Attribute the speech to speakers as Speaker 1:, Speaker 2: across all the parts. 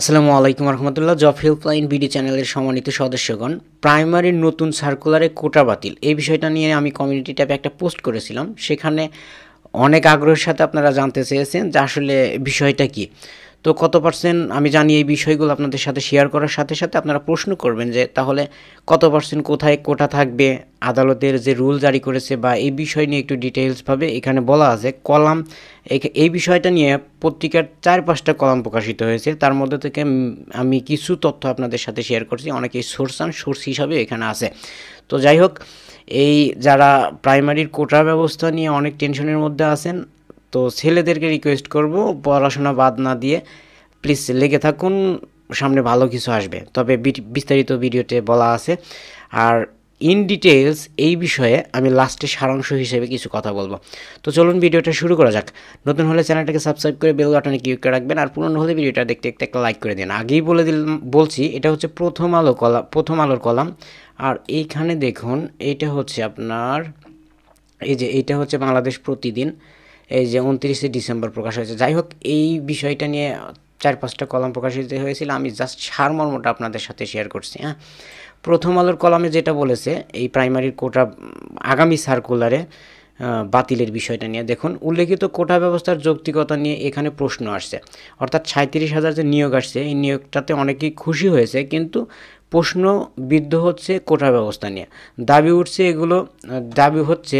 Speaker 1: আসসালামু আলাইকুম রহমতুল্লাহ job helpline BD চ্যানেলের সম্মানিত সদস্যগণ প্রাইমারির নতুন সার্কুলারে কোটা বাতিল এই বিষয়টা নিয়ে আমি কমিউনিটি ট্যাপে একটা পোস্ট করেছিলাম সেখানে অনেক আগ্রহের সাথে আপনারা জানতে চেয়েছেন যে আসলে বিষয়টা কি তো কত পার্সেন্ট আমি জানি এই বিষয়গুলো আপনাদের সাথে শেয়ার করার সাথে সাথে আপনারা প্রশ্ন করবেন যে তাহলে কত পার্সেন্ট কোথায় কোটা থাকবে আদালতের যে রুল জারি করেছে বা এই বিষয় নিয়ে একটু ডিটেইলসভাবে এখানে বলা আছে কলাম এই বিষয়টা নিয়ে পত্রিকার চার পাঁচটা কলাম প্রকাশিত হয়েছে তার মধ্যে থেকে আমি কিছু তথ্য আপনাদের সাথে শেয়ার করছি অনেকেই সোর্স আন সোর্স হিসাবে এখানে আছে তো যাই হোক এই যারা প্রাইমারির কোটা ব্যবস্থা নিয়ে অনেক টেনশনের মধ্যে আছেন তো ছেলেদেরকে রিকোয়েস্ট করব পড়াশোনা বাদ না দিয়ে প্লিজ লেগে থাকুন সামনে ভালো কিছু আসবে তবে বিস্তারিত ভিডিওতে বলা আছে আর ইন ডিটেলস এই বিষয়ে আমি লাস্টে সারাংশ হিসেবে কিছু কথা বলবো তো চলুন ভিডিওটা শুরু করা যাক নতুন হলে চ্যানেলটাকে সাবস্ক্রাইব করে বেল বাটনে ক্লিক করে রাখবেন আর পুরনো হলে ভিডিওটা দেখতে দেখতে একটা লাইক করে দিন আগেই বলে দিল বলছি এটা হচ্ছে প্রথম আলো কলাম প্রথম আলোর কলাম আর এইখানে দেখুন এটা হচ্ছে আপনার এই যে এইটা হচ্ছে বাংলাদেশ প্রতিদিন এই যে উনত্রিশে ডিসেম্বর প্রকাশ হয়েছে যাই হোক এই বিষয়টা নিয়ে চার পাঁচটা কলম প্রকাশিত হয়েছিল আমি জাস্ট সারমর্মটা আপনাদের সাথে শেয়ার করছি হ্যাঁ প্রথম আলোর কলমে যেটা বলেছে এই প্রাইমারির কোটা আগামী সার্কুলারে বাতিলের বিষয়টা নিয়ে দেখুন উল্লেখিত কোটা ব্যবস্থার যৌক্তিকতা নিয়ে এখানে প্রশ্ন আসছে অর্থাৎ সাঁত্রিশ হাজার যে নিয়োগ আসছে এই নিয়োগটাতে অনেকেই খুশি হয়েছে কিন্তু প্রশ্নবিদ্ধ হচ্ছে কোটা ব্যবস্থা নিয়ে দাবি উঠছে এগুলো দাবি হচ্ছে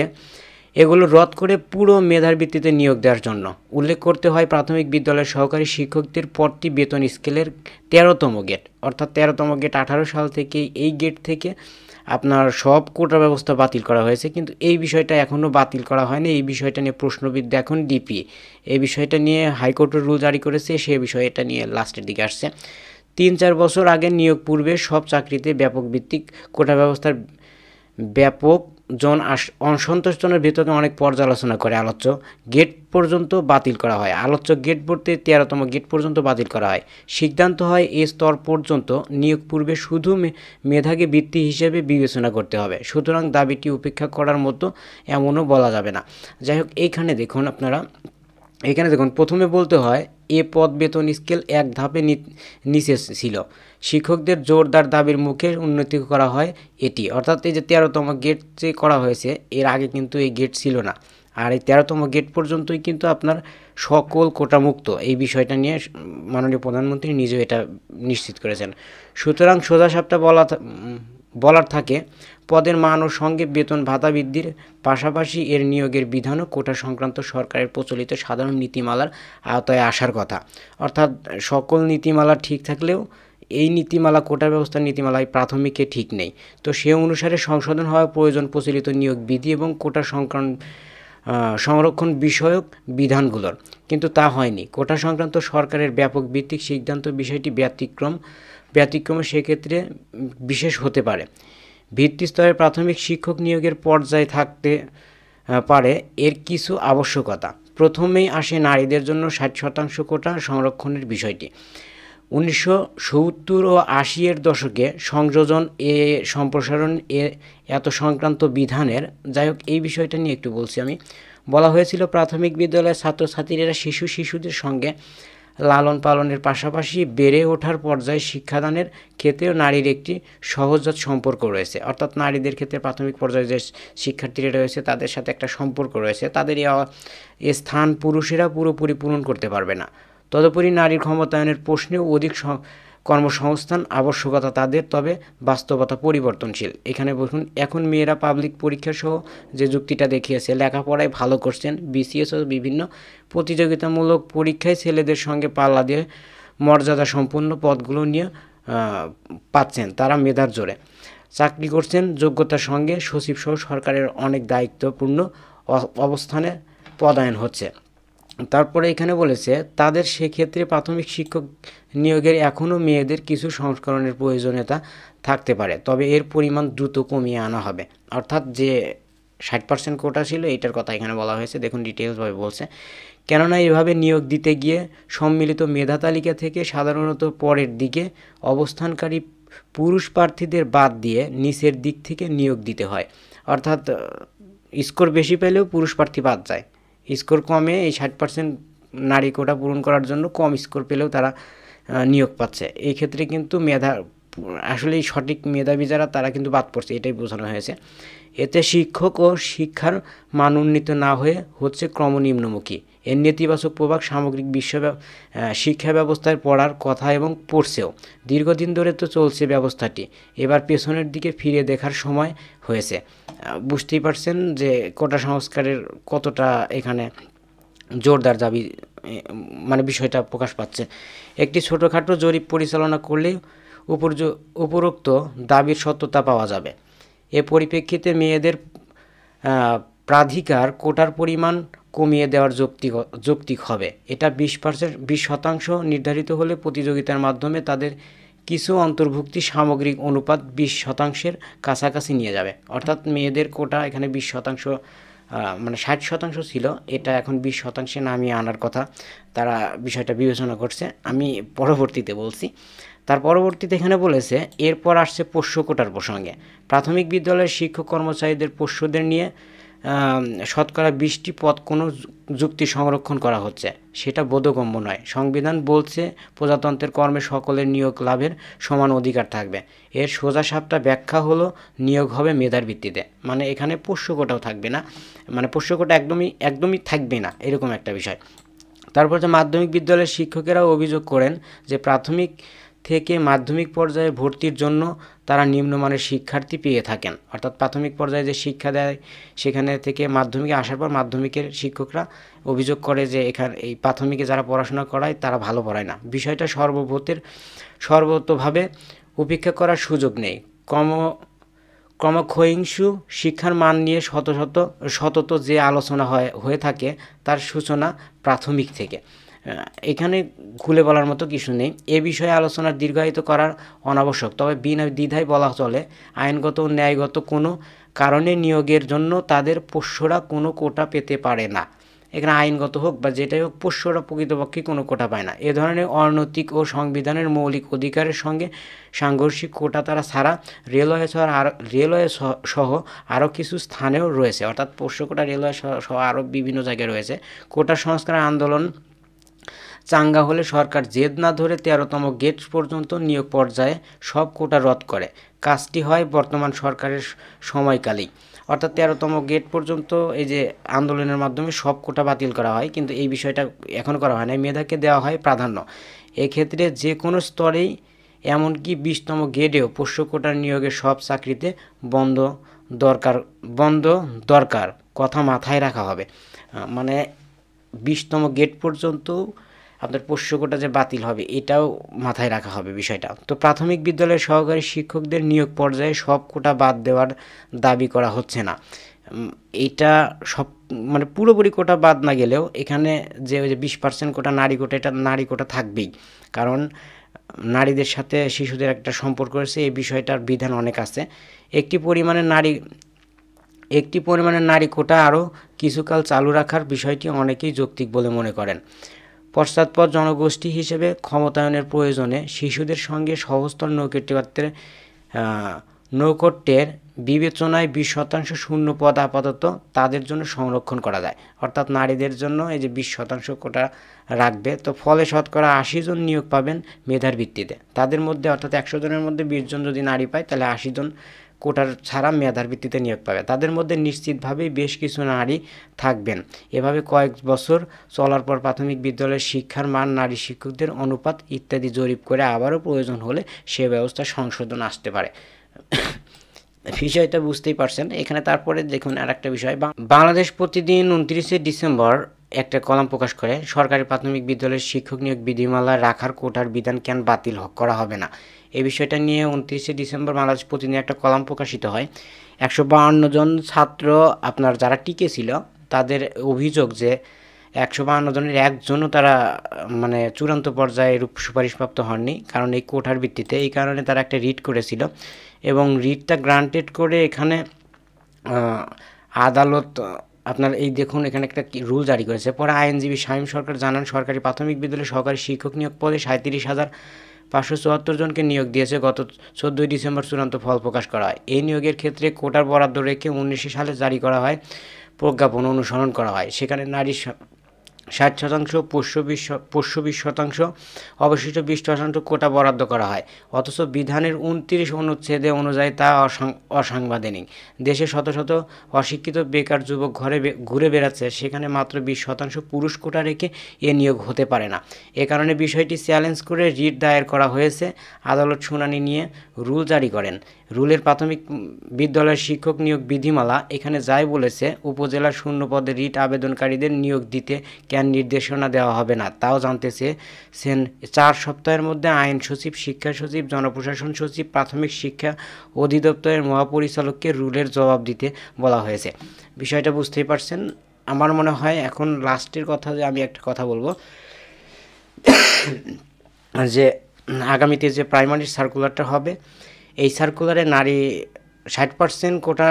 Speaker 1: এগুলো রদ করে পুরো মেধার ভিত্তিতে নিয়োগ দেওয়ার জন্য উল্লেখ করতে হয় প্রাথমিক বিদ্যালয়ের সহকারী শিক্ষকদের পরটি বেতন স্কেলের তেরোতম গেট অর্থাৎ তেরোতম গেট আঠারো সাল থেকে এই গেট থেকে আপনার সব কোটা ব্যবস্থা বাতিল করা হয়েছে কিন্তু এই বিষয়টা এখনও বাতিল করা হয়নি এই বিষয়টা নিয়ে প্রশ্নবিদ্ধ এখন ডিপি এই বিষয়টা নিয়ে হাইকোর্টের রুল জারি করেছে সে বিষয়টা নিয়ে লাস্টের দিকে আসছে তিন চার বছর আগে নিয়োগ পূর্বে সব চাকরিতে ব্যাপক ভিত্তিক কোটা ব্যবস্থার ব্যাপক জন অসন্তোষজনের ভিতরে অনেক পর্যালোচনা করে আলোচ্য গেট পর্যন্ত বাতিল করা হয় আলোচ্য গেট ভর্তি তেরোতম গেট পর্যন্ত বাতিল করা হয় সিদ্ধান্ত হয় এ স্তর পর্যন্ত নিয়োগ পূর্বে শুধু মেধাকে বৃত্তি হিসেবে বিবেচনা করতে হবে সুতরাং দাবিটি উপেক্ষা করার মতো এমনও বলা যাবে না যাই হোক এইখানে দেখুন আপনারা এখানে দেখুন প্রথমে বলতে হয় এ পদ বেতন স্কেল এক ধাপে নিচে ছিল শিক্ষকদের জোরদার দাবির মুখে উন্নতি করা হয় এটি অর্থাৎ এই যে তেরোতম গেট যে করা হয়েছে এর আগে কিন্তু এই গেট ছিল না আর এই তেরোতম গেট পর্যন্তই কিন্তু আপনার সকল কোটা মুক্ত এই বিষয়টা নিয়ে মাননীয় প্রধানমন্ত্রী নিজেও এটা নিশ্চিত করেছেন সুতরাং সোজা সাপটা বলা বলার থাকে পদের মান ও সঙ্গে বেতন ভাতা বৃদ্ধির পাশাপাশি এর নিয়োগের বিধানও কোটা সংক্রান্ত সরকারের প্রচলিত সাধারণ নীতিমালার আওতায় আসার কথা অর্থাৎ সকল নীতিমালা ঠিক থাকলেও এই নীতিমালা কোটা ব্যবস্থার নীতিমালায় প্রাথমিকে ঠিক নেই তো সে অনুসারে সংশোধন হওয়া প্রয়োজন প্রচলিত নিয়োগ বিধি এবং কোটা সংক্রান্ত সংরক্ষণ বিষয়ক বিধানগুলোর কিন্তু তা হয়নি কোটা সংক্রান্ত সরকারের ব্যাপক ভিত্তিক সিদ্ধান্ত বিষয়টি ব্যতিক্রম ব্যতিক্রম সেক্ষেত্রে বিশেষ হতে পারে ভিত্তি স্তরে প্রাথমিক শিক্ষক নিয়োগের পর্যায়ে থাকতে পারে এর কিছু আবশ্যকতা প্রথমেই আসে নারীদের জন্য ষাট শতাংশ কোটা সংরক্ষণের বিষয়টি উনিশশো সত্তর ও আশি এর দশকে সংযোজন এ সম্প্রসারণ এ এত সংক্রান্ত বিধানের যাই হোক এই বিষয়টা নিয়ে একটু বলছি আমি বলা হয়েছিল প্রাথমিক বিদ্যালয়ের ছাত্রছাত্রীরা শিশু শিশুদের সঙ্গে লালন পালনের পাশাপাশি বেড়ে ওঠার পর্যায়ে শিক্ষাদানের ক্ষেত্রেও নারীর একটি সহজাত সম্পর্ক রয়েছে অর্থাৎ নারীদের ক্ষেত্রে প্রাথমিক পর্যায়ে যে শিক্ষার্থীরা রয়েছে তাদের সাথে একটা সম্পর্ক রয়েছে তাদের এই স্থান পুরুষেরা পুরোপুরি পূরণ করতে পারবে না তদুপরি নারীর ক্ষমতায়নের প্রশ্নেও অধিক কর্মসংস্থান আবশ্যকতা তাদের তবে বাস্তবতা পরিবর্তনশীল এখানে বলুন এখন মেয়েরা পাবলিক পরীক্ষা সহ যে যুক্তিটা দেখিয়েছে লেখাপড়ায় ভালো করছেন বিসিএস ও বিভিন্ন প্রতিযোগিতামূলক পরীক্ষায় ছেলেদের সঙ্গে পাল্লা দিয়ে মর্যাদা সম্পন্ন পদগুলো নিয়ে পাচ্ছেন তারা মেধার জোরে চাকরি করছেন যোগ্যতার সঙ্গে সচিবসহ সরকারের অনেক দায়িত্বপূর্ণ অবস্থানে পদায়ন হচ্ছে তারপরে এখানে বলেছে তাদের সেক্ষেত্রে প্রাথমিক শিক্ষক নিয়োগের এখনও মেয়েদের কিছু সংস্করণের প্রয়োজনীয়তা থাকতে পারে তবে এর পরিমাণ দ্রুত কমিয়ে আনা হবে অর্থাৎ যে ষাট পার্সেন্ট কোটা ছিল এটার কথা এখানে বলা হয়েছে দেখুন ডিটেলসভাবে বলছে কেননা এভাবে নিয়োগ দিতে গিয়ে সম্মিলিত মেধা তালিকা থেকে সাধারণত পরের দিকে অবস্থানকারী পুরুষ প্রার্থীদের বাদ দিয়ে নিচের দিক থেকে নিয়োগ দিতে হয় অর্থাৎ স্কোর বেশি পেলেও পুরুষ প্রার্থী বাদ যায় স্কোর কমে এই ষাট পার্সেন্ট নারী কোটা পূরণ করার জন্য কম স্কোর পেলেও তারা নিয়োগ পাচ্ছে এই ক্ষেত্রে কিন্তু মেধা আসলেই সঠিক মেধাবী যারা তারা কিন্তু বাদ পড়ছে এটাই বোঝানো হয়েছে এতে শিক্ষক ও শিক্ষার মান উন্নীত না হয়ে হচ্ছে ক্রমনিম্নমুখী এর নেতিবাচক প্রভাব সামগ্রিক বিশ্ব শিক্ষা ব্যবস্থায় পড়ার কথা এবং পড়ছেও দীর্ঘদিন ধরে তো চলছে ব্যবস্থাটি এবার পেছনের দিকে ফিরে দেখার সময় হয়েছে বুঝতেই পারছেন যে কোটা সংস্কারের কতটা এখানে জোরদার দাবি মানে বিষয়টা প্রকাশ পাচ্ছে একটি ছোটোখাটো জরিপ পরিচালনা করলে উপরোক্ত দাবির সত্যতা পাওয়া যাবে এ পরিপ্রেক্ষিতে মেয়েদের প্রাধিকার কোটার পরিমাণ কমিয়ে দেওয়ার যৌক্তিক যৌক্তিক হবে এটা বিশ পার্সেন্ট বিশ শতাংশ নির্ধারিত হলে প্রতিযোগিতার মাধ্যমে তাদের কিছু অন্তর্ভুক্তি সামগ্রিক অনুপাত বিশ শতাংশের কাছাকাছি নিয়ে যাবে অর্থাৎ মেয়েদের কোটা এখানে বিশ শতাংশ মানে ষাট শতাংশ ছিল এটা এখন বিশ শতাংশে নামিয়ে আনার কথা তারা বিষয়টা বিবেচনা করছে আমি পরবর্তীতে বলছি তার পরবর্তীতে এখানে বলেছে এরপর আসছে পোষ্য কোটার প্রসঙ্গে প্রাথমিক বিদ্যালয়ের শিক্ষক কর্মচারীদের পোষ্যদের নিয়ে শতকরা বৃষ্টি পদ কোনো যুক্তি সংরক্ষণ করা হচ্ছে সেটা বোধগম্য নয় সংবিধান বলছে প্রজাতন্ত্রের কর্মে সকলের নিয়োগ লাভের সমান অধিকার থাকবে এর সোজা সাপটা ব্যাখ্যা হলো নিয়োগ হবে মেধার ভিত্তিতে মানে এখানে পোষ্যকোটাও থাকবে না মানে পোষ্যকোটা একদমই একদমই থাকবে না এরকম একটা বিষয় তারপর যে মাধ্যমিক বিদ্যালয়ের শিক্ষকেরাও অভিযোগ করেন যে প্রাথমিক থেকে মাধ্যমিক পর্যায়ে ভর্তির জন্য তারা নিম্নমানের শিক্ষার্থী পেয়ে থাকেন অর্থাৎ প্রাথমিক পর্যায়ে যে শিক্ষা দেয় সেখানে থেকে মাধ্যমিকে আসার পর মাধ্যমিকের শিক্ষকরা অভিযোগ করে যে এখানে এই প্রাথমিকে যারা পড়াশোনা করায় তারা ভালো পড়ায় না বিষয়টা সর্বভূতের সর্বতভাবে উপেক্ষা করার সুযোগ নেই কম ক্রমক্ষহিংসু শিক্ষার মান নিয়ে শত শত শতত যে আলোচনা হয় হয়ে থাকে তার সূচনা প্রাথমিক থেকে এখানে খুলে বলার মতো কিছু নেই এ বিষয়ে আলোচনা দীর্ঘায়িত করার অনাবশ্যক তবে বিনা দ্বিধায় বলা চলে আইনগত ও ন্যায়গত কোনো কারণে নিয়োগের জন্য তাদের পোষ্যরা কোনো কোটা পেতে পারে না এখানে আইনগত হোক বা যেটাই হোক পোষ্যরা প্রকৃতপক্ষে কোনো কোটা পায় না এ ধরনের অর্নৈতিক ও সংবিধানের মৌলিক অধিকারের সঙ্গে সাংঘর্ষিক কোটা তারা ছাড়া রেলওয়ে সহ রেলওয়ে সহ আরও কিছু স্থানেও রয়েছে অর্থাৎ পোষ্য কোটা রেলওয়ে সহ আরও বিভিন্ন জায়গায় রয়েছে কোটা সংস্কার আন্দোলন চাঙ্গা হলে সরকার জেদ না ধরে তেরোতম গেট পর্যন্ত নিয়োগ পর্যায়ে সব কোটা রদ করে কাজটি হয় বর্তমান সরকারের সময়কালেই অর্থাৎ তেরোতম গেট পর্যন্ত এই যে আন্দোলনের মাধ্যমে সব কোটা বাতিল করা হয় কিন্তু এই বিষয়টা এখন করা হয় না মেধাকে দেওয়া হয় প্রাধান্য এক্ষেত্রে যে কোনো স্তরেই এমনকি বিশতম গেটেও পোষ্য কোটার নিয়োগে সব চাকরিতে বন্ধ দরকার বন্ধ দরকার কথা মাথায় রাখা হবে মানে বিশতম গেট পর্যন্ত আপনার পোষ্য কোটা যে বাতিল হবে এটাও মাথায় রাখা হবে বিষয়টা তো প্রাথমিক বিদ্যালয়ের সহকারী শিক্ষকদের নিয়োগ পর্যায়ে সব কোটা বাদ দেওয়ার দাবি করা হচ্ছে না এটা সব মানে পুরোপুরি কোটা বাদ না গেলেও এখানে যে ওই যে বিশ পার্সেন্ট কোটা নারী কোটা এটা নারী কোটা থাকবেই কারণ নারীদের সাথে শিশুদের একটা সম্পর্ক রয়েছে এই বিষয়টার বিধান অনেক আছে একটি পরিমাণে নারী একটি পরিমাণে নারী কোটা আরও কিছুকাল চালু রাখার বিষয়টি অনেকেই যৌক্তিক বলে মনে করেন পশ্চাৎপদ জনগোষ্ঠী হিসেবে ক্ষমতায়নের প্রয়োজনে শিশুদের সঙ্গে সহস্তর নৈকট্যের নৌকট্যের বিবেচনায় বিশ শতাংশ শূন্য পদ আপাতত তাদের জন্য সংরক্ষণ করা যায় অর্থাৎ নারীদের জন্য এই যে বিশ শতাংশ কোটা রাখবে তো ফলে শতকরা আশি জন নিয়োগ পাবেন মেধার ভিত্তিতে তাদের মধ্যে অর্থাৎ একশো জনের মধ্যে বিশ জন যদি নারী পায় তাহলে আশি জন কোটার ছাড়া মেধার ভিত্তিতে নিয়োগ পাবে তাদের মধ্যে নিশ্চিতভাবেই বেশ কিছু নারী থাকবেন এভাবে কয়েক বছর চলার পর প্রাথমিক বিদ্যালয়ের শিক্ষার মান নারী শিক্ষকদের অনুপাত ইত্যাদি জরিপ করে আবারও প্রয়োজন হলে সে ব্যবস্থা সংশোধন আসতে পারে বিষয়টা বুঝতেই পারছেন এখানে তারপরে দেখুন আর একটা বিষয় বাংলাদেশ প্রতিদিন উনত্রিশে ডিসেম্বর একটা কলম প্রকাশ করে সরকারি প্রাথমিক বিদ্যালয়ের শিক্ষক নিয়োগ বিধিমালা রাখার কোটার বিধান কেন বাতিল করা হবে না এই বিষয়টা নিয়ে উনত্রিশে ডিসেম্বর বাংলাদেশ প্রতিদিন একটা কলম প্রকাশিত হয় একশো বাহান্ন জন ছাত্র আপনার যারা টিকে ছিল তাদের অভিযোগ যে একশো বাহান্ন জনের একজনও তারা মানে চূড়ান্ত পর্যায়ে রূপ সুপারিশপ্রাপ্ত হননি কারণ এই কোঠার ভিত্তিতে এই কারণে তারা একটা রিট করেছিল এবং রিটটা গ্রান্টেড করে এখানে আদালত আপনার এই দেখুন এখানে একটা রুল জারি করেছে পরে আইনজীবী শামীম সরকার জানান সরকারি প্রাথমিক বিদ্যালয়ে সহকারী শিক্ষক নিয়োগ পদে সাঁত্রিশ হাজার পাঁচশো চুয়াত্তর জনকে নিয়োগ দিয়েছে গত চোদ্দোই ডিসেম্বর চূড়ান্ত ফল প্রকাশ করা হয় এই নিয়োগের ক্ষেত্রে কোটার বরাদ্দ রেখে উনিশশো সালে জারি করা হয় প্রজ্ঞাপন অনুসরণ করা হয় সেখানে নারী ষাট শতাংশ পোষ্য বিশ পোষ্য বিশ শতাংশ অবশিষ্ট বিশ শতাংশ কোটা বরাদ্দ করা হয় অথচ বিধানের উনত্রিশ অনুচ্ছেদে অনুযায়ী তা অসাংবিধানিক দেশে শত শত অশিক্ষিত বেকার যুবক ঘরে ঘুরে বেড়াচ্ছে সেখানে মাত্র বিশ শতাংশ পুরুষ কোটা রেখে এ নিয়োগ হতে পারে না এ কারণে বিষয়টি চ্যালেঞ্জ করে রিট দায়ের করা হয়েছে আদালত শুনানি নিয়ে রুল জারি করেন রুলের প্রাথমিক বিদ্যালয়ের শিক্ষক নিয়োগ বিধিমালা এখানে যাই বলেছে উপজেলা শূন্য পদে রিট আবেদনকারীদের নিয়োগ দিতে কেন নির্দেশনা দেওয়া হবে না তাও জানতেছে সেন চার সপ্তাহের মধ্যে আইন সচিব শিক্ষা সচিব জনপ্রশাসন সচিব প্রাথমিক শিক্ষা অধিদপ্তরের মহাপরিচালককে রুলের জবাব দিতে বলা হয়েছে বিষয়টা বুঝতেই পারছেন আমার মনে হয় এখন লাস্টের কথা যে আমি একটা কথা বলবো যে আগামীতে যে প্রাইমারি সার্কুলারটা হবে এই সার্কুলারে নারী ষাট পার্সেন্ট কোটা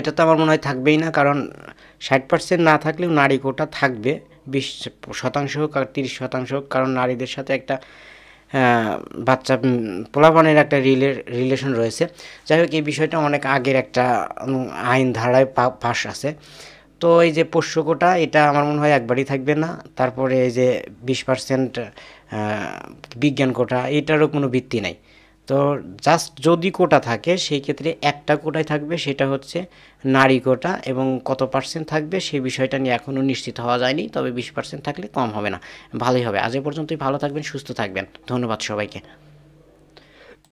Speaker 1: এটা তো আমার মনে হয় থাকবেই না কারণ ষাট পার্সেন্ট না থাকলেও নারী কোটা থাকবে বিশ শতাংশ হোক আর তিরিশ শতাংশ হোক কারণ নারীদের সাথে একটা বাচ্চা পোলাপানের একটা রিলে রিলেশন রয়েছে যাই হোক এই বিষয়টা অনেক আগের একটা আইন ধারায় পাশ আছে তো এই যে পোষ্য কোটা এটা আমার মনে হয় একবারই থাকবে না তারপরে এই যে বিশ পার্সেন্ট বিজ্ঞান কোটা এটারও কোনো ভিত্তি নাই তো জাস্ট যদি কোটা থাকে সেই ক্ষেত্রে একটা কোটায় থাকবে সেটা হচ্ছে নারী কোটা এবং কত পার্সেন্ট থাকবে সেই বিষয়টা নিয়ে এখনও নিশ্চিত হওয়া যায়নি তবে বিশ পার্সেন্ট থাকলে কম হবে না ভালোই হবে আজ পর্যন্তই ভালো থাকবেন সুস্থ থাকবেন ধন্যবাদ সবাইকে